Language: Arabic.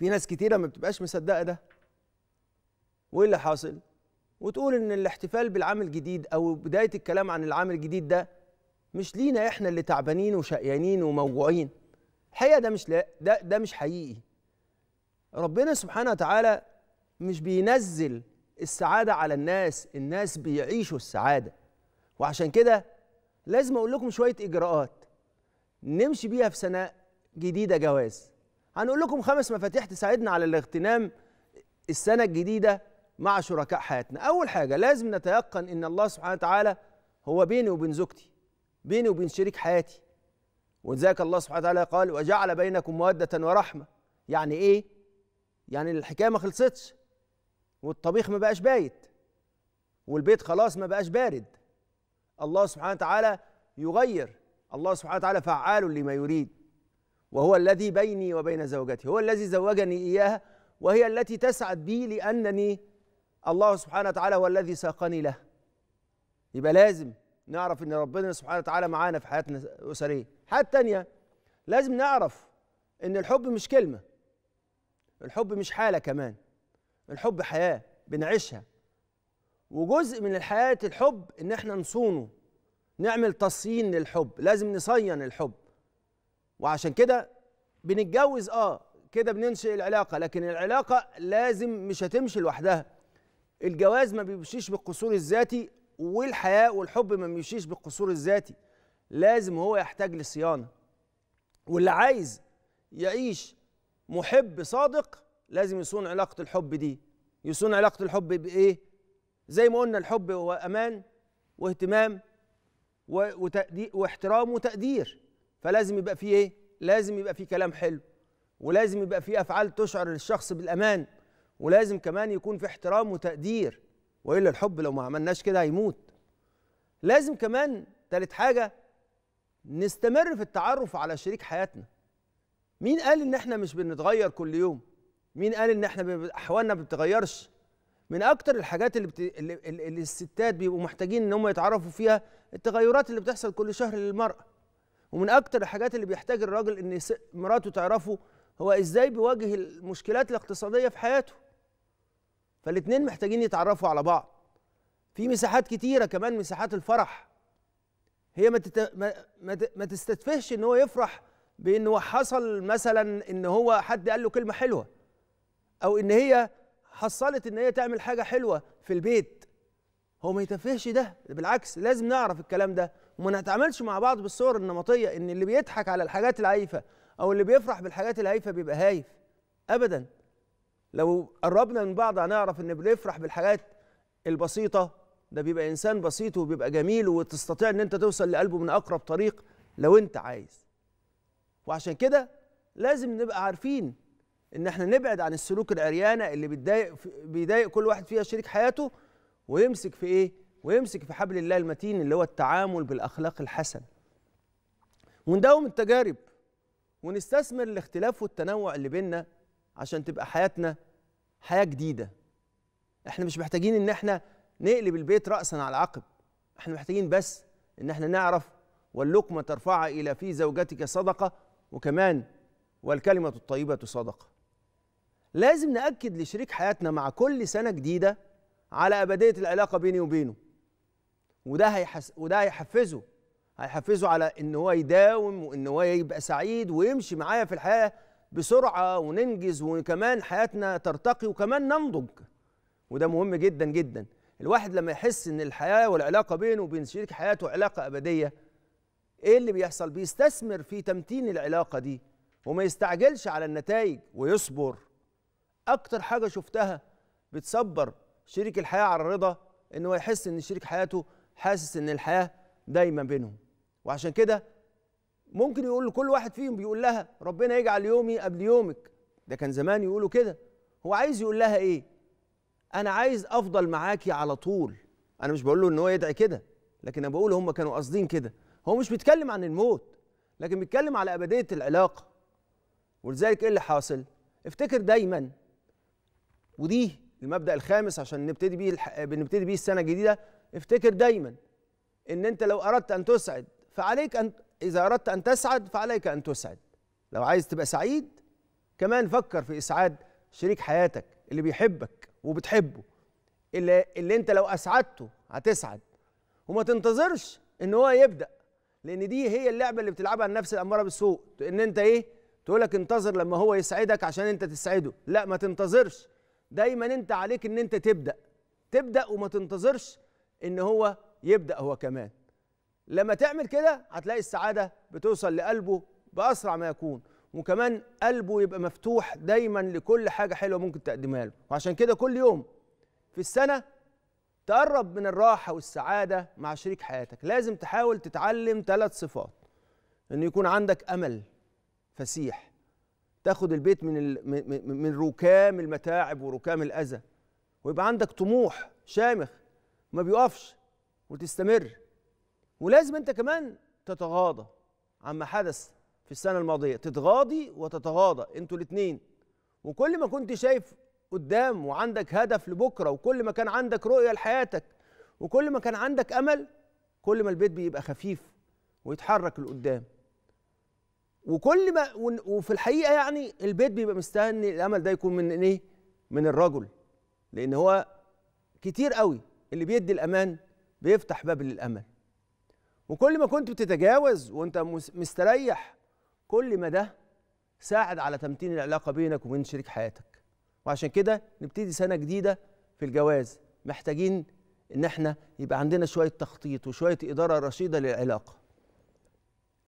في ناس كتيره ما بتبقاش مصدقه ده وايه اللي حاصل وتقول ان الاحتفال بالعام الجديد او بدايه الكلام عن العام الجديد ده مش لينا احنا اللي تعبانين وشقيانين وموجوعين الحقيقه ده مش لا ده ده مش حقيقي ربنا سبحانه وتعالى مش بينزل السعاده على الناس الناس بيعيشوا السعاده وعشان كده لازم اقول لكم شويه اجراءات نمشي بيها في سنه جديده جواز هنقول لكم خمس مفاتيح تساعدنا على الاغتنام السنة الجديدة مع شركاء حياتنا أول حاجة لازم نتيقن أن الله سبحانه وتعالى هو بيني وبين زوجتي بيني وبين شريك حياتي وذاك الله سبحانه وتعالى قال وجعل بينكم مودة ورحمة يعني إيه؟ يعني الحكاية ما خلصتش والطبيخ ما بقاش بايت والبيت خلاص ما بقاش بارد الله سبحانه وتعالى يغير الله سبحانه وتعالى فعال لما يريد وهو الذي بيني وبين زوجتي هو الذي زوجني إياها وهي التي تسعد بي لأنني الله سبحانه وتعالى هو الذي ساقني له يبقى لازم نعرف ان ربنا سبحانه وتعالى معانا في حياتنا الاسريه حاجه تانية لازم نعرف ان الحب مش كلمه الحب مش حاله كمان الحب حياه بنعيشها وجزء من الحياه الحب ان احنا نصونه نعمل تصين للحب لازم نصين الحب وعشان كده بنتجوز اه كده بننشئ العلاقه لكن العلاقه لازم مش هتمشي لوحدها الجواز ما بيمشيش بالقصور الذاتي والحياه والحب ما بيمشيش بالقصور الذاتي لازم هو يحتاج لصيانه واللي عايز يعيش محب صادق لازم يصون علاقه الحب دي يصون علاقه الحب بايه زي ما قلنا الحب هو امان واهتمام وتقدير واحترام وتقدير فلازم يبقى فيه ايه لازم يبقى فيه كلام حلو ولازم يبقى فيه افعال تشعر الشخص بالامان ولازم كمان يكون في احترام وتقدير والا الحب لو ما عملناش كده هيموت لازم كمان تالت حاجه نستمر في التعرف على شريك حياتنا مين قال ان احنا مش بنتغير كل يوم مين قال ان احنا احوالنا ما بتتغيرش من اكتر الحاجات اللي, بت... اللي الستات بيبقوا محتاجين ان هم يتعرفوا فيها التغيرات اللي بتحصل كل شهر للمراه ومن اكتر الحاجات اللي بيحتاج الراجل ان مراته تعرفه هو ازاي بيواجه المشكلات الاقتصاديه في حياته فالاثنين محتاجين يتعرفوا على بعض في مساحات كتيره كمان مساحات الفرح هي ما, تت... ما... ما, ت... ما تستتفهش ان هو يفرح بانه حصل مثلا ان هو حد قال له كلمه حلوه او ان هي حصلت ان هي تعمل حاجه حلوه في البيت هو ما يتفهش ده بالعكس لازم نعرف الكلام ده وما نتعاملش مع بعض بالصور النمطيه ان اللي بيضحك على الحاجات الهايفه او اللي بيفرح بالحاجات الهايفه بيبقى هايف ابدا لو قربنا من بعض هنعرف ان بيفرح بالحاجات البسيطه ده بيبقى انسان بسيط وبيبقى جميل وتستطيع ان انت توصل لقلبه من اقرب طريق لو انت عايز وعشان كده لازم نبقى عارفين ان احنا نبعد عن السلوك العريانه اللي بتضايق بيضايق كل واحد فيها شريك حياته ويمسك في ايه ويمسك في حبل الله المتين اللي هو التعامل بالاخلاق الحسن ونداوم التجارب ونستثمر الاختلاف والتنوع اللي بيننا عشان تبقى حياتنا حياه جديده احنا مش محتاجين ان احنا نقلب البيت راسا على عقب احنا محتاجين بس ان احنا نعرف واللقمه ترفع الى في زوجتك صدقه وكمان والكلمه الطيبه صدقه لازم ناكد لشريك حياتنا مع كل سنه جديده على ابديه العلاقه بيني وبينه وده هيحس وده هيحفزه هيحفزه على ان هو يداوم وان هو يبقى سعيد ويمشي معايا في الحياه بسرعه وننجز وكمان حياتنا ترتقي وكمان ننضج وده مهم جدا جدا الواحد لما يحس ان الحياه والعلاقه بينه وبين شريك حياته علاقه ابديه ايه اللي بيحصل بيستثمر في تمتين العلاقه دي وما يستعجلش على النتائج ويصبر اكتر حاجه شفتها بتصبر شريك الحياه على الرضا انه يحس ان شريك حياته حاسس ان الحياه دايما بينهم وعشان كده ممكن يقول لكل واحد فيهم بيقول لها ربنا يجعل يومي قبل يومك ده كان زمان يقولوا كده هو عايز يقول لها ايه انا عايز افضل معاكي على طول انا مش بقول له ان هو يدعي كده لكن انا بقول هم كانوا قاصدين كده هو مش بيتكلم عن الموت لكن بيتكلم على ابديه العلاقه ولذلك ايه اللي حاصل افتكر دايما ودي المبدا الخامس عشان نبتدي بيه الح... بنبتدي بيه السنه الجديده افتكر دايما ان انت لو اردت ان تسعد فعليك ان اذا اردت ان تسعد فعليك ان تسعد لو عايز تبقى سعيد كمان فكر في اسعاد شريك حياتك اللي بيحبك وبتحبه اللي, اللي انت لو اسعدته هتسعد وما تنتظرش ان هو يبدا لان دي هي اللعبه اللي بتلعبها النفس الاماره بالسوء ان انت ايه تقولك انتظر لما هو يسعدك عشان انت تسعده لا ما تنتظرش دايما انت عليك ان انت تبدا تبدا وما تنتظرش ان هو يبدا هو كمان لما تعمل كده هتلاقي السعاده بتوصل لقلبه باسرع ما يكون وكمان قلبه يبقى مفتوح دايما لكل حاجه حلوه ممكن تقدمها له وعشان كده كل يوم في السنه تقرب من الراحه والسعاده مع شريك حياتك لازم تحاول تتعلم ثلاث صفات ان يكون عندك امل فسيح تاخد البيت من من ركام المتاعب وركام الاذى ويبقى عندك طموح شامخ ما بيقفش وتستمر ولازم انت كمان تتغاضى عما حدث في السنه الماضيه تتغاضي وتتغاضى انتوا الاثنين وكل ما كنت شايف قدام وعندك هدف لبكره وكل ما كان عندك رؤيه لحياتك وكل ما كان عندك امل كل ما البيت بيبقى خفيف ويتحرك لقدام وكل ما وفي الحقيقه يعني البيت بيبقى مستني الامل ده يكون من ايه من الرجل لان هو كتير قوي اللي بيدي الأمان بيفتح باب للأمل وكل ما كنت بتتجاوز وانت مستريح كل ما ده ساعد على تمتين العلاقة بينك وبين شريك حياتك وعشان كده نبتدي سنة جديدة في الجواز محتاجين ان احنا يبقى عندنا شوية تخطيط وشوية إدارة رشيدة للعلاقة